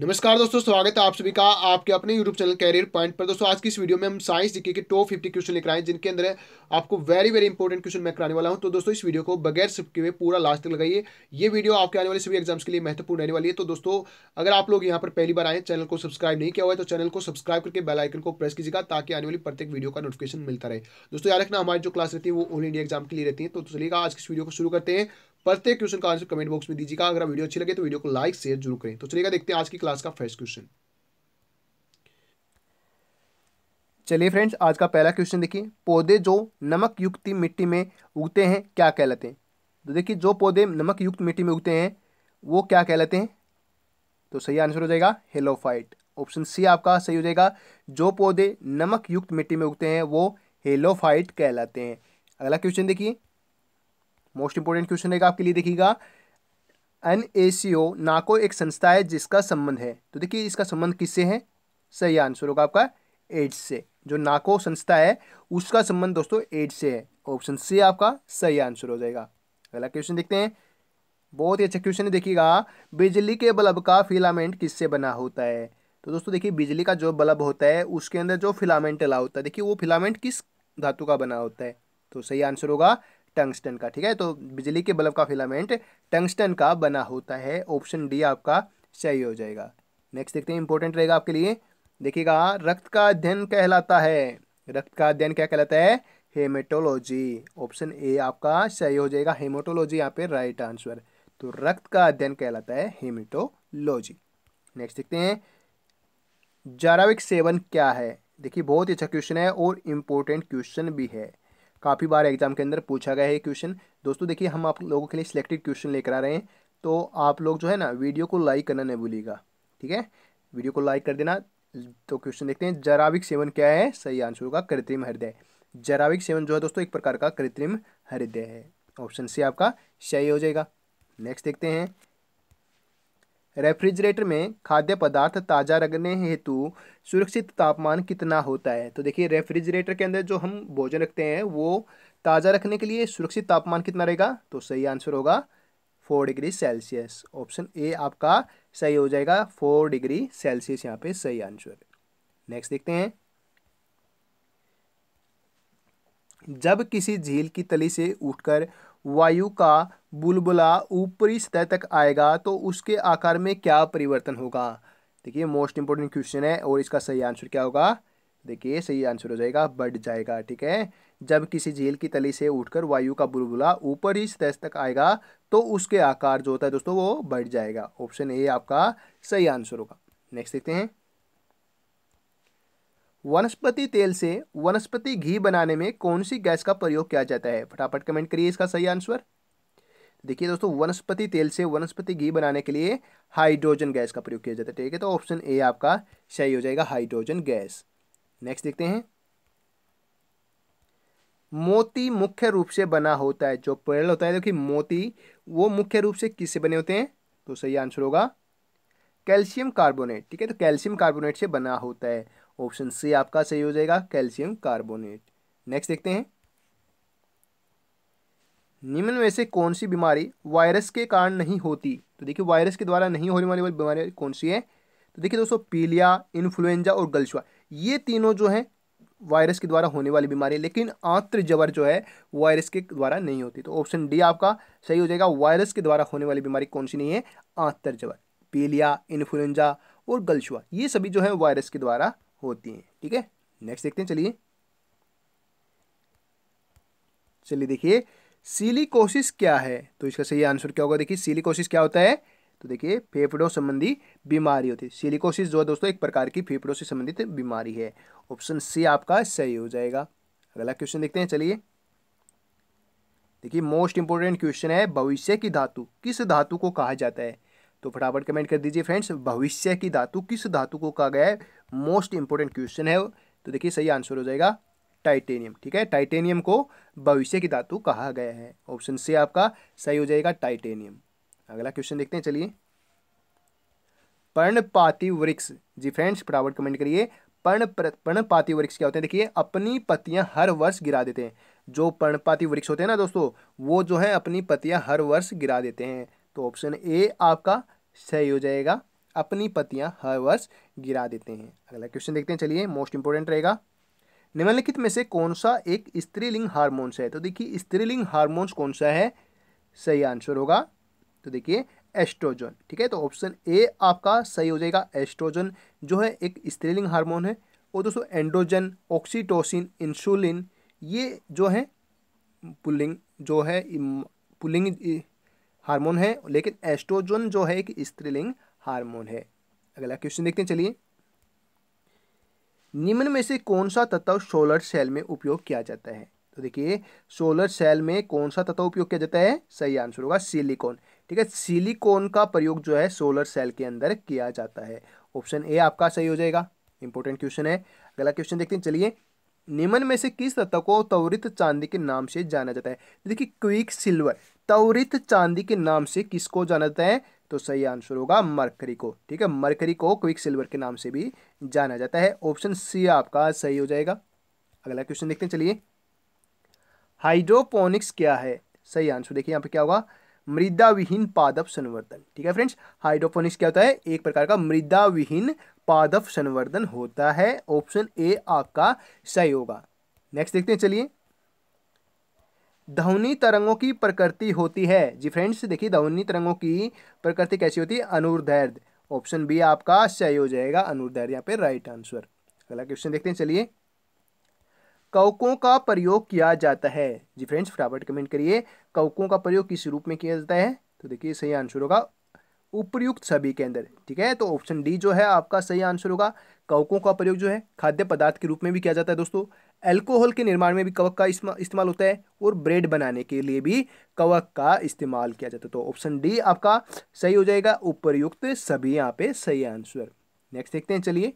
नमस्कार दोस्तों स्वागत है आप सभी का आपके अपने यूट्यूब चैनल कैरियर पॉइंट पर दोस्तों आज की इस वीडियो में हम साइंस जीके के टॉप फिफ्टी क्वेश्चन लेकर आए जिनके अंदर आपको वेरी वेरी इंपॉर्टेंट क्वेश्चन मैं कराने वाला हूं तो दोस्तों इस वीडियो को बगैर सबके हुए पूरा लास्ट तक लगाइए ये वीडियो आपके आने वाले सभी एग्जाम्स के लिए महत्वपूर्ण रहने वाली है तो दोस्तों अगर आप लोग यहाँ पर पहली बार आए चैनल को सब्सक्राइब नहीं किया हुआ है तो चैनल को सब्सक्राइब करके बेलाइकन को प्रेस कीजिएगा ताकि आने वाली प्रत्येक वीडियो का नोटिफिकेशन मिलता रहे दोस्तों याद रखना हमारी जो क्लास रहती है वो ऑल इंडिया एग्जाम के लिए रहती है तो, तो चलिएगा आज इस वीडियो को शुरू करते हैं प्रत्येक क्वेश्चन का आंसर कमेंट बॉक्स में दीजिएगा अगर वीडियो अच्छी लगे तो वीडियो को लाइक शेयर जरूर करें तो चलिएगा देखते हैं आज की क्लास का फर्स्ट क्वेश्चन चलिए फ्रेंड्स आज का पहला क्वेश्चन देखिए पौधे जो नमक युक्त मिट्टी में उगते हैं क्या कहलाते हैं तो देखिए जो पौधे नमक युक्त मिट्टी में उगते हैं वो क्या कहलाते हैं तो सही आंसर हो जाएगा हेलोफाइट ऑप्शन सी आपका सही हो जाएगा जो पौधे नमक युक्त मिट्टी में उगते हैं वो हेलोफाइट कहलाते हैं अगला क्वेश्चन देखिए मोस्ट इंपॉर्टेंट क्वेश्चन रहेगा आपके लिए देखिएगा एन ए सी ओ नाको एक संस्था है जिसका संबंध है तो देखिए इसका संबंध किससे है सही आंसर होगा आपका एड्स से जो नाको संस्था है उसका संबंध दोस्तों एड्स से है ऑप्शन सी आपका सही आंसर हो जाएगा अगला क्वेश्चन देखते हैं बहुत ही अच्छा क्वेश्चन है देखिएगा बिजली के बल्ब का फिलामेंट किससे बना होता है तो दोस्तों देखिए बिजली का जो बल्ब होता है उसके अंदर जो फिलामेंट डला होता है देखिए वो फिलामेंट किस धातु का बना होता है तो सही आंसर होगा टंगस्टन का ठीक है तो बिजली के बल्ब का फिलामेंट टंगस्टन का बना होता है ऑप्शन डी आपका सही हो जाएगा नेक्स्ट देखते हैं इंपॉर्टेंट रहेगा आपके लिए देखिएगा रक्त का अध्ययन कहलाता है रक्त का अध्ययन क्या कहलाता है हेमेटोलॉजी ऑप्शन ए आपका सही हो जाएगा हेमोटोलॉजी यहाँ पे राइट आंसर तो रक्त का अध्ययन कहलाता है हेमेटोलॉजी नेक्स्ट देखते हैं जाराविक सेवन क्या है देखिए बहुत ही अच्छा क्वेश्चन है और इम्पोर्टेंट क्वेश्चन भी है काफ़ी बार एग्जाम के अंदर पूछा गया है क्वेश्चन दोस्तों देखिए हम आप लोगों के लिए सिलेक्टेड क्वेश्चन लेकर आ रहे हैं तो आप लोग जो है ना वीडियो को लाइक करना नहीं भूलिएगा ठीक है वीडियो को लाइक कर देना तो क्वेश्चन देखते हैं जराविक सेवन क्या है सही आंसर होगा कृत्रिम हृदय जराविक सेवन जो है दोस्तों एक प्रकार का कृत्रिम हृदय है ऑप्शन सी आपका सही हो जाएगा नेक्स्ट देखते हैं रेफ्रिजरेटर में खाद्य पदार्थ ताज़ा रखने हेतु सुरक्षित तापमान कितना होता है तो देखिए रेफ्रिजरेटर के अंदर जो हम भोजन रखते हैं वो ताज़ा रखने के लिए सुरक्षित तापमान कितना रहेगा तो सही आंसर होगा four degree Celsius option A आपका सही हो जाएगा फोर डिग्री सेल्सियस यहाँ पे सही आंसर नेक्स्ट देखते हैं जब किसी झील की तली से उठकर वायु का बुलबुला ऊपरी सतह तक आएगा तो उसके आकार में क्या परिवर्तन होगा देखिए मोस्ट इंपॉर्टेंट क्वेश्चन है और इसका सही आंसर क्या होगा देखिए सही आंसर हो जाएगा बढ़ जाएगा ठीक है जब किसी झील की तली से उठकर वायु का बुलबुला ऊपर ही सतह तक आएगा तो उसके आकार जो होता है दोस्तों वो बढ़ जाएगा ऑप्शन ए आपका सही आंसर होगा नेक्स्ट देखते हैं वनस्पति तेल से वनस्पति घी बनाने में कौन सी गैस का प्रयोग किया जाता है फटाफट कमेंट करिए इसका सही आंसर देखिए दोस्तों वनस्पति तेल से वनस्पति घी बनाने के लिए हाइड्रोजन गैस का प्रयोग किया जाता है ठीक है तो ऑप्शन ए आपका सही हो जाएगा हाइड्रोजन गैस नेक्स्ट देखते हैं मोती मुख्य रूप से बना होता है जो पेड़ होता है देखिए मोती वो मुख्य रूप से किससे बने होते हैं तो सही आंसर होगा कैल्शियम कार्बोनेट ठीक है तो कैल्शियम कार्बोनेट से बना होता है ऑप्शन सी आपका सही हो जाएगा कैल्शियम कार्बोनेट नेक्स्ट देखते हैं निम्न में से कौन सी बीमारी वायरस के कारण नहीं होती तो देखिए वायरस के द्वारा नहीं होने वाली बीमारी कौन सी है तो देखिए दोस्तों पीलिया इन्फ्लुएंजा और गलशुआ ये तीनों जो हैं वायरस के द्वारा होने वाली बीमारी लेकिन आंत्र जबर जो है वायरस के द्वारा नहीं होती तो ऑप्शन डी आपका सही हो जाएगा वायरस के द्वारा होने वाली बीमारी कौन सी नहीं है आंत्र जबर पीलिया इन्फ्लुएंजा और गलशुआ ये सभी जो है वायरस के द्वारा होती हैं ठीक है नेक्स्ट देखते हैं चलिए चलिए देखिए सिलिकोसिस क्या है तो इसका सही आंसर क्या होगा देखिए सिलिकोसिस क्या होता है तो देखिए फेफड़ों संबंधी बीमारी होती है सिलिकोसिस जो है दोस्तों एक प्रकार की फेफड़ों से संबंधित बीमारी है ऑप्शन सी आपका सही हो जाएगा अगला क्वेश्चन देखते हैं चलिए देखिए मोस्ट इंपॉर्टेंट क्वेश्चन है भविष्य की धातु किस धातु को कहा जाता है तो फटाफट कमेंट कर दीजिए फ्रेंड्स भविष्य की धातु किस धातु को कहा गया है मोस्ट इंपॉर्टेंट क्वेश्चन है तो देखिए सही आंसर हो जाएगा टाइटेनियम ठीक है टाइटेनियम को भविष्य की धातु कहा गया है ऑप्शन सी आपका सही हो जाएगा टाइटेनियम अगला क्वेश्चन देखते हैं चलिए पर्णपाती वृक्ष जी फ्रेंड्स फटावट कमेंट करिए पर्ण पर्णपाती वृक्ष क्या होते हैं देखिए अपनी पत्तियां हर वर्ष गिरा देते हैं जो पर्णपाती वृक्ष होते हैं ना दोस्तों वो जो है अपनी पत्तियां हर वर्ष गिरा देते हैं तो ऑप्शन ए आपका सही हो जाएगा अपनी पत्तियां हर वर्ष गिरा देते हैं अगला क्वेश्चन देखते हैं चलिए मोस्ट इंपोर्टेंट रहेगा निम्नलिखित में से कौन सा एक स्त्रीलिंग हार्मोन्स है तो देखिए स्त्रीलिंग हार्मोन्स कौन सा है सही आंसर होगा तो देखिए एस्ट्रोजन ठीक है तो ऑप्शन ए आपका सही हो जाएगा एस्ट्रोजन जो है एक स्त्रीलिंग हार्मोन है और दोस्तों एंड्रोजन ऑक्सीटोसिन इंसुलिन ये जो है पुलिंग जो है पुलिंग हार्मोन है लेकिन एस्ट्रोजन जो है एक स्त्रीलिंग हार्मोन है अगला क्वेश्चन देखते हैं चलिए निम्न में से कौन सा तत्व सोलर सेल में उपयोग किया जाता है तो देखिए सोलर सेल में कौन सा तत्व उपयोग किया जाता है सही आंसर होगा सिलिकॉन ठीक है सिलिकॉन का प्रयोग जो है सोलर सेल के अंदर किया जाता है ऑप्शन ए आपका सही हो जाएगा इंपॉर्टेंट क्वेश्चन है अगला क्वेश्चन देखते हैं चलिए निम्न में से किस तत्व को त्वरित चांदी के नाम से जाना जाता है तो देखिए क्विक सिल्वर त्वरित चांदी के नाम से किसको जाना जाता है तो सही आंसर होगा मरकरी को ठीक है मरकरी को क्विक सिल्वर के नाम से भी जाना जाता है ऑप्शन सी आपका सही हो जाएगा अगला क्वेश्चन देखते हैं चलिए हाइड्रोपोनिक्स क्या है सही आंसर देखिए यहाँ पे क्या होगा मृदा विहीन पादप संवर्धन ठीक है फ्रेंड्स हाइड्रोपोनिक्स क्या होता है एक प्रकार का मृदा विहीन पादप संवर्धन होता है ऑप्शन ए आपका सही होगा नेक्स्ट देखते हैं चलिए ध्वनि तरंगों की प्रकृति होती है जी फ्रेंड्स देखिए ध्वनि तरंगों की प्रकृति कैसी होती है अनुर्धैर्ध ऑप्शन बी आपका सही हो जाएगा अनुर्धैर्ध यहाँ पे राइट आंसर अगला क्वेश्चन देखते हैं चलिए कवकों का प्रयोग किया जाता है जी फ्रेंड्स फटाफट कमेंट करिए कवकों का प्रयोग किस रूप में किया जाता है तो देखिए सही आंसर होगा उपयुक्त सभी के अंदर ठीक है तो ऑप्शन डी जो है आपका सही आंसर होगा कवकों का प्रयोग जो है खाद्य पदार्थ के रूप में भी किया जाता है दोस्तों अल्कोहल के निर्माण में भी कवक का इस्तेमाल होता है और ब्रेड बनाने के लिए भी कवक का इस्तेमाल किया जाता है तो ऑप्शन डी आपका सही हो जाएगा उपरयुक्त सभी यहाँ पे सही आंसर नेक्स्ट देखते हैं चलिए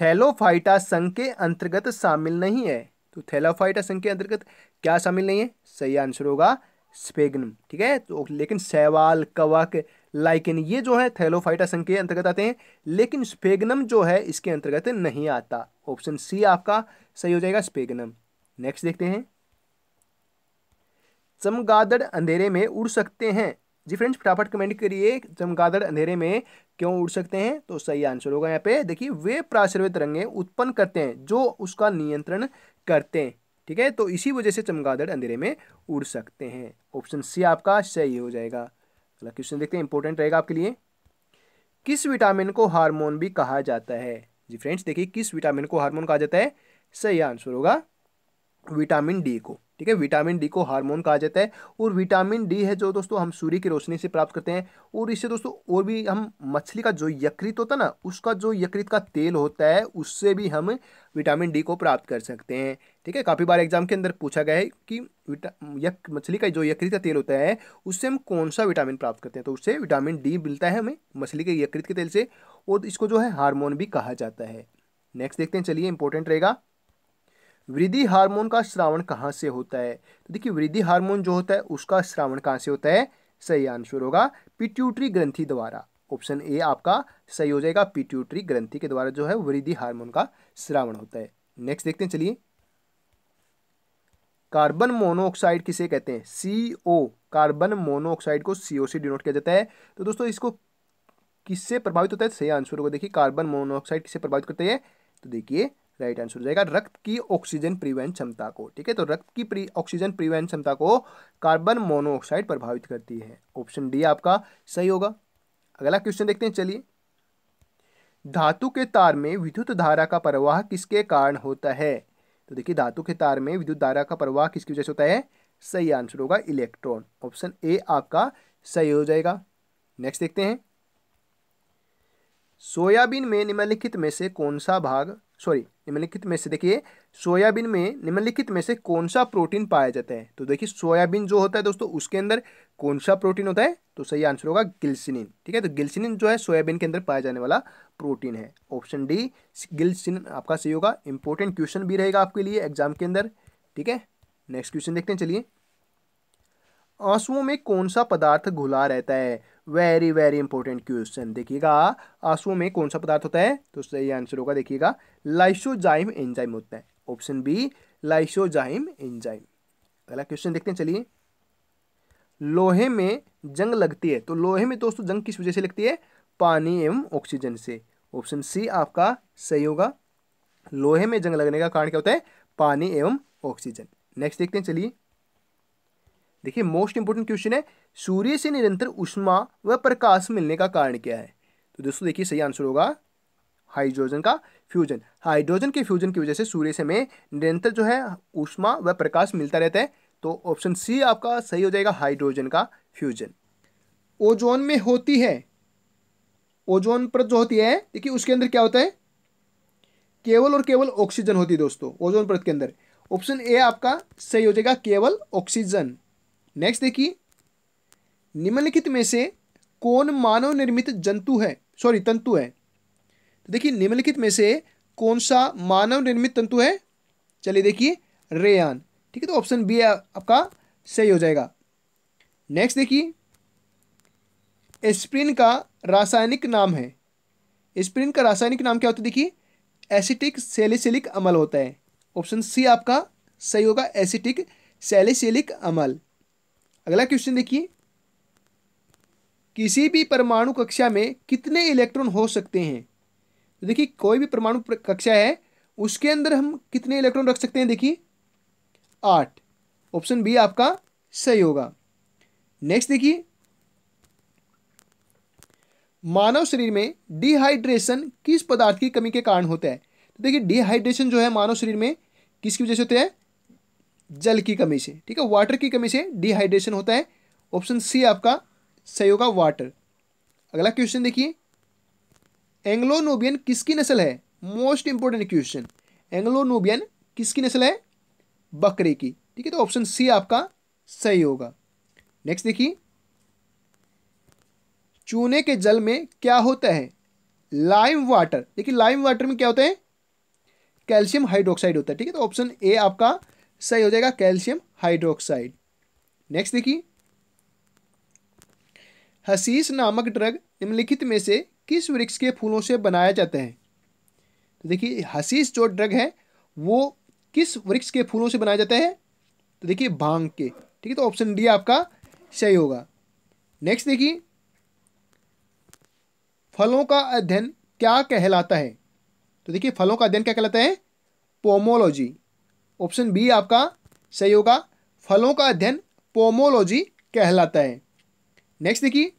थैलोफाइटा संघ के अंतर्गत शामिल नहीं है तो थैलोफाइटा संघ के अंतर्गत क्या शामिल नहीं है सही आंसर होगा स्पेगनम ठीक है तो लेकिन सैवाल कवक लाइकिन ये जो है थैलोफाइटा संघ के अंतर्गत आते हैं लेकिन स्पेगनम जो है इसके अंतर्गत नहीं आता ऑप्शन सी आपका सही हो जाएगा स्पेगनम नेक्स्ट देखते हैं चमगादड़ अंधेरे में उड़ सकते हैं जी फ्रेंड्स फटाफट कमेंट करिए चमगादड़ अंधेरे में क्यों उड़ सकते हैं तो सही आंसर होगा यहाँ पे देखिए वे प्राश्रवित रंगे उत्पन्न करते हैं जो उसका नियंत्रण करते हैं ठीक है तो इसी वजह से चमगादड़ अंधेरे में उड़ सकते हैं ऑप्शन सी आपका सही हो जाएगा अगला क्वेश्चन देखते हैं इंपॉर्टेंट रहेगा आपके लिए किस विटामिन को हार्मोन भी कहा जाता है जी फ्रेंड्स देखिए किस विटामिन को हार्मोन कहा जाता है सही आंसर होगा विटामिन डी को ठीक है विटामिन डी को हार्मोन कहा जाता है और विटामिन डी है जो दोस्तों हम सूर्य की रोशनी से प्राप्त करते हैं और इससे दोस्तों और भी हम मछली का जो यकृत होता है ना उसका जो यकृत का तेल होता है उससे भी हम विटामिन डी को प्राप्त कर सकते हैं ठीक है काफ़ी बार एग्जाम के अंदर पूछा गया है कि यक मछली का जो यकृत का तेल होता है उससे हम कौन सा विटामिन प्राप्त करते हैं तो उससे विटामिन डी मिलता है हमें मछली के यकृत के तेल से और इसको जो है हार्मोन भी कहा जाता है नेक्स्ट देखते हैं चलिए इंपॉर्टेंट रहेगा वृद्धि हार्मोन का श्रावण कहाँ से होता है तो देखिए वृद्धि हार्मोन जो होता है उसका श्रावण कहाँ से होता है सही आंसर होगा पिट्यूटरी ग्रंथि द्वारा ऑप्शन ए आपका सही हो जाएगा पिट्यूटरी ग्रंथि के द्वारा जो है वृद्धि हार्मोन का श्रावण होता है नेक्स्ट देखते हैं चलिए कार्बन मोनोऑक्साइड किसे कहते हैं सी ओ कार्बन मोनोऑक्साइड को सी ओ से डिनोट किया जाता है तो दोस्तों इसको किससे प्रभावित होता है सही आंसर होगा देखिए कार्बन मोनोऑक्साइड किससे प्रभावित करते हैं तो देखिए राइट आंसर हो जाएगा रक्त की ऑक्सीजन प्रिवेंट क्षमता को ठीक है तो रक्त की ऑक्सीजन प्रिवेंट क्षमता को कार्बन मोनोऑक्साइड प्रभावित करती है ऑप्शन डी आपका सही होगा अगला क्वेश्चन देखते हैं चलिए धातु के तार में विद्युत धारा का प्रवाह किसके कारण होता है तो देखिए धातु के तार में विद्युत धारा का प्रवाह किसकी वजह से होता है सही आंसर होगा इलेक्ट्रॉन ऑप्शन ए आपका सही हो जाएगा नेक्स्ट देखते हैं सोयाबीन में निम्नलिखित में से कौन सा भाग सॉरी निम्नलिखित में से देखिए सोयाबीन में निम्नलिखित में से कौन सा प्रोटीन पाया जाता है तो देखिए सोयाबीन जो होता है दोस्तों उसके अंदर कौन सा प्रोटीन होता है तो सही आंसर होगा गिल्सिनिन ठीक है तो गिल्सिनिन जो है सोयाबीन के अंदर पाया जाने वाला प्रोटीन है ऑप्शन डी गिल्सिनिन आपका सही होगा इंपॉर्टेंट क्वेश्चन भी रहेगा आपके लिए एग्जाम के अंदर ठीक है नेक्स्ट क्वेश्चन देखते हैं चलिए आंसुओं में कौन सा पदार्थ घुला रहता है वेरी वेरी इंपॉर्टेंट क्वेश्चन देखिएगा आंसुओं में कौन सा पदार्थ होता है तो सही आंसर होगा देखिएगा लाइसोजाइम एंजाइम होता है ऑप्शन बी लाइसोजाइम एंजाइम अगला क्वेश्चन देखते हैं चलिए लोहे में जंग लगती है तो लोहे में दोस्तों जंग किस वजह से लगती है पानी एवं ऑक्सीजन से ऑप्शन सी आपका सही होगा लोहे में जंग लगने का कारण क्या होता है पानी एवं ऑक्सीजन नेक्स्ट देखते हैं चलिए देखिए मोस्ट इंपोर्टेंट क्वेश्चन है सूर्य से निरंतर उष्मा व प्रकाश मिलने का कारण क्या है तो दोस्तों देखिए सही आंसर होगा हाइड्रोजन का फ्यूजन हाइड्रोजन के फ्यूजन की वजह से सूर्य से हमें निरंतर जो है उष्मा व प्रकाश मिलता रहता है तो ऑप्शन सी आपका सही हो जाएगा हाइड्रोजन का फ्यूजन ओजोन में होती है ओजोन पर जो होती है देखिए उसके अंदर क्या होता है केवल और केवल ऑक्सीजन होती है दोस्तों ओजोन परत के अंदर ऑप्शन ए आपका सही हो जाएगा केवल ऑक्सीजन नेक्स्ट देखिए निम्नलिखित में से कौन मानव निर्मित जंतु है सॉरी तंतु है तो देखिए निम्नलिखित में से कौन सा मानव निर्मित तंतु है चलिए देखिए रेयान ठीक है तो ऑप्शन बी आपका सही हो जाएगा नेक्स्ट देखिए एस्प्रिन का रासायनिक नाम है एस्प्रिन का रासायनिक नाम क्या होता है देखिए एसिटिक सेलिसिलिक अमल होता है ऑप्शन सी आपका सही होगा एसिटिक सेलिसिलिक अमल अगला क्वेश्चन देखिए किसी भी परमाणु कक्षा में कितने इलेक्ट्रॉन हो सकते हैं तो देखिए कोई भी परमाणु कक्षा है उसके अंदर हम कितने इलेक्ट्रॉन रख सकते हैं देखिए आठ ऑप्शन बी आपका सही होगा नेक्स्ट देखिए मानव शरीर में डिहाइड्रेशन किस पदार्थ की कमी के कारण होता है तो देखिए डिहाइड्रेशन जो है मानव शरीर में किसकी वजह से होता है जल की कमी से ठीक है वाटर की कमी से डिहाइड्रेशन होता है ऑप्शन सी आपका सही होगा वाटर अगला क्वेश्चन देखिए एंग्लो नोबियन किसकी नस्ल है most important question Anglo Nubian किसकी नस्ल है बकरे की ठीक है तो ऑप्शन सी आपका सही होगा नेक्स्ट देखिए चूने के जल में क्या होता है लाइम वाटर देखिए लाइम वाटर में क्या होता है कैल्शियम हाइड्रोक्साइड होता है ठीक है तो ऑप्शन ए आपका सही हो जाएगा कैल्शियम हाइड्रोक्साइड नेक्स्ट देखिए हसीस नामक ड्रग निम्नलिखित में से किस वृक्ष के फूलों से बनाया जाता है तो देखिए हसीस जो ड्रग है वो किस वृक्ष के फूलों से बनाया जाता है तो देखिए भांग के ठीक है तो ऑप्शन डी आपका सही होगा नेक्स्ट देखिए फलों का अध्ययन क्या कहलाता है तो देखिए फलों का अध्ययन क्या कहलाता है पोमोलॉजी ऑप्शन बी आपका सही होगा फलों का अध्ययन पोमोलॉजी कहलाता है नेक्स्ट देखिए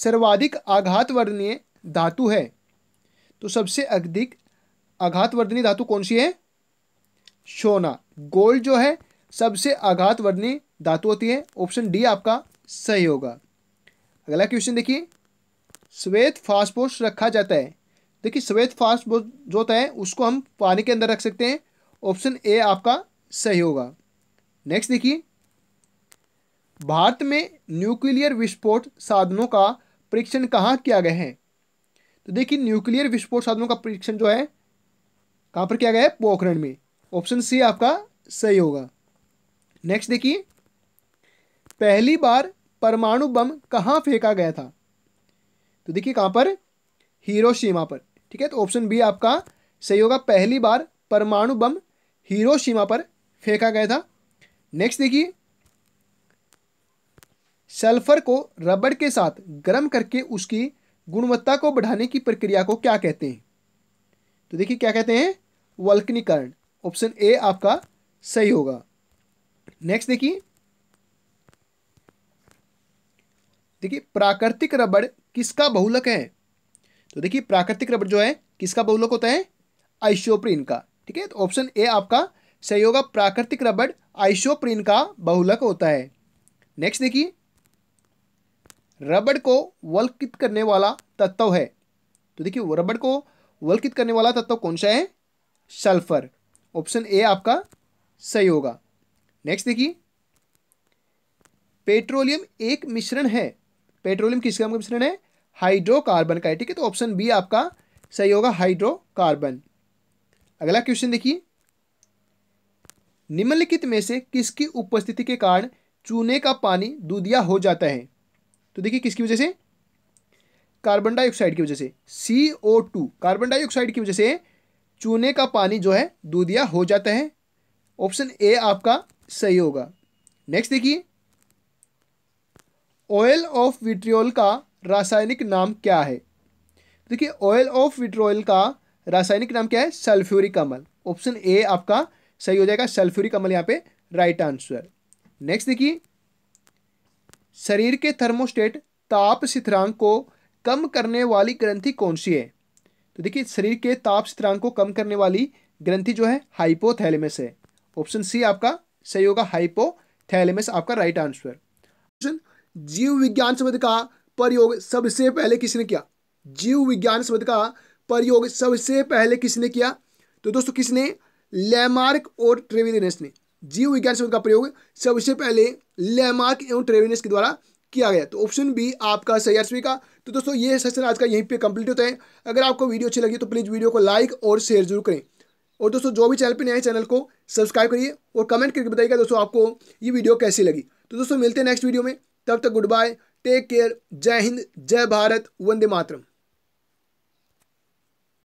सर्वाधिक आघात वर्णीय धातु है तो सबसे अधिक आघात आघातवर्धनीय धातु कौन सी है सोना गोल्ड जो है सबसे आघात आघातवर्धनीय धातु होती है ऑप्शन डी आपका सही होगा अगला क्वेश्चन देखिए श्वेत फास्फोरस रखा जाता है देखिए श्वेत फास्फोरस जो होता है उसको हम पानी के अंदर रख सकते हैं ऑप्शन ए आपका सही होगा नेक्स्ट देखिए भारत में न्यूक्लियर विस्फोट साधनों का परीक्षण कहाँ किया गया है तो देखिए न्यूक्लियर विस्फोट साधनों का परीक्षण जो है कहाँ पर किया गया है पोखरण में ऑप्शन सी आपका सही होगा नेक्स्ट देखिए पहली बार परमाणु बम कहाँ फेंका गया था तो देखिए कहाँ पर हिरोशिमा पर ठीक है तो ऑप्शन बी आपका सही होगा पहली बार परमाणु बम हिरोशिमा पर फेंका गया था नेक्स्ट देखिए सल्फर को रबड़ के साथ गर्म करके उसकी गुणवत्ता को बढ़ाने की प्रक्रिया को क्या कहते हैं तो देखिए क्या कहते हैं वल्कनीकरण ऑप्शन ए आपका सही होगा नेक्स्ट देखिए देखिए प्राकृतिक रबड़ किसका बहुलक है तो देखिए प्राकृतिक रबड़ जो है किसका बहुलक होता है आइसोप्रीन का ठीक है तो ऑप्शन ए आपका सही होगा प्राकृतिक रबड़ आइसोप्रीन का बहुलक होता है नेक्स्ट देखिए रबड़ को वल्कित करने वाला तत्व है तो देखिए रबड़ को वल्कित करने वाला तत्व कौन सा है सल्फर ऑप्शन ए आपका सही होगा नेक्स्ट देखिए पेट्रोलियम एक मिश्रण है पेट्रोलियम किसका मिश्रण है हाइड्रोकार्बन का है ठीक है तो ऑप्शन बी आपका सही होगा हाइड्रोकार्बन अगला क्वेश्चन देखिए निम्नलिखित में से किसकी उपस्थिति के कारण चूने का पानी दूधिया हो जाता है तो देखिए किसकी वजह से कार्बन डाइऑक्साइड की वजह से C O two carbon dioxide की वजह से चूने का पानी जो है दूधिया हो जाता है ऑप्शन ए आपका सही होगा नेक्स्ट देखिए ऑयल ऑफ विट्रियोल का रासायनिक नाम क्या है देखिए ऑयल ऑफ विट्रोयल का रासायनिक नाम क्या है सल्फ्यूरिक अमल ऑप्शन ए आपका सही हो जाएगा सल्फ्यूरिक अमल यहाँ पे राइट आंसर नेक्स्ट देखिए शरीर के थर्मोस्टेट ताप स्थिरांक को कम करने वाली ग्रंथि कौन सी है तो देखिए शरीर के ताप स्थिरांक को कम करने वाली ग्रंथि जो है हाइपोथैलेमस है ऑप्शन सी आपका सही होगा हाइपोथैलेमस आपका राइट आंसर ऑप्शन जीव विज्ञान शब्द का प्रयोग सबसे पहले किसने किया जीव विज्ञान शब्द का प्रयोग सबसे पहले किसने किया तो दोस्तों किसने लैमार्क और ट्रेविनेस ने जीव विज्ञान शब्द का प्रयोग सबसे पहले लैमार्क एवं ट्रेविनेस के द्वारा किया गया तो ऑप्शन बी आपका सही आंसर का तो दोस्तों ये सेशन आज का यहीं पे कंप्लीट होता है अगर आपको वीडियो अच्छी लगी तो प्लीज़ वीडियो को लाइक और शेयर जरूर करें और दोस्तों जो भी चैनल पर नए चैनल को सब्सक्राइब करिए और कमेंट करके बताइएगा दोस्तों आपको ये वीडियो कैसी लगी तो दोस्तों मिलते हैं नेक्स्ट वीडियो में तब तक गुड बाय टेक केयर जय हिंद जय भारत वंदे मातरम